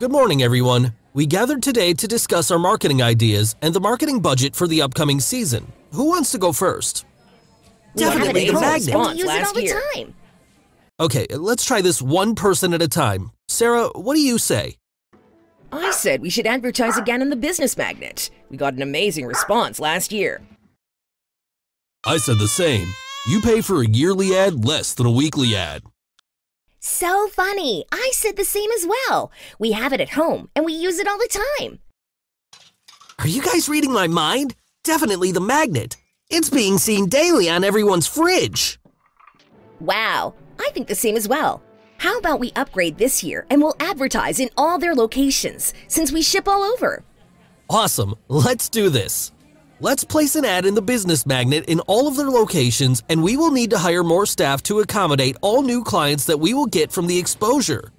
Good morning, everyone. We gathered today to discuss our marketing ideas and the marketing budget for the upcoming season. Who wants to go first? Definitely the magnet. We use it all the year. time. Okay, let's try this one person at a time. Sarah, what do you say? I said we should advertise again in the business magnet. We got an amazing response last year. I said the same. You pay for a yearly ad less than a weekly ad. So funny. I said the same as well. We have it at home and we use it all the time. Are you guys reading my mind? Definitely the magnet. It's being seen daily on everyone's fridge. Wow, I think the same as well. How about we upgrade this year and we'll advertise in all their locations since we ship all over? Awesome, let's do this. Let's place an ad in the business magnet in all of their locations and we will need to hire more staff to accommodate all new clients that we will get from the exposure.